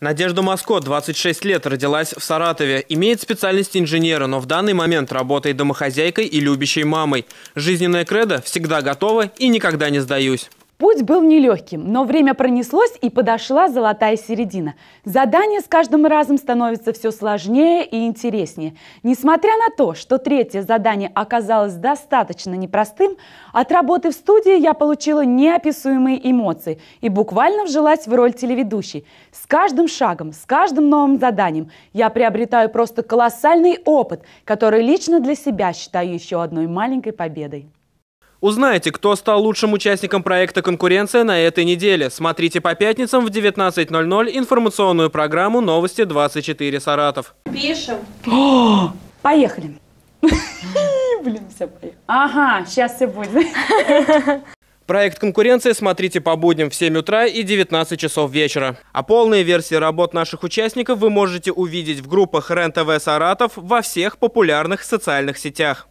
Надежда Маско, 26 лет, родилась в Саратове. Имеет специальность инженера, но в данный момент работает домохозяйкой и любящей мамой. Жизненная кредо «Всегда готова и никогда не сдаюсь». Путь был нелегким, но время пронеслось и подошла золотая середина. Задание с каждым разом становится все сложнее и интереснее. Несмотря на то, что третье задание оказалось достаточно непростым, от работы в студии я получила неописуемые эмоции и буквально вжилась в роль телеведущей. С каждым шагом, с каждым новым заданием я приобретаю просто колоссальный опыт, который лично для себя считаю еще одной маленькой победой. Узнаете, кто стал лучшим участником проекта «Конкуренция» на этой неделе. Смотрите по пятницам в 19.00 информационную программу «Новости 24 Саратов». Пишем. О, поехали. Блин, все, поехали. Ага, сейчас все будет. Проект конкуренции смотрите по будням в 7 утра и 19 часов вечера. А полные версии работ наших участников вы можете увидеть в группах РЕН-ТВ «Саратов» во всех популярных социальных сетях.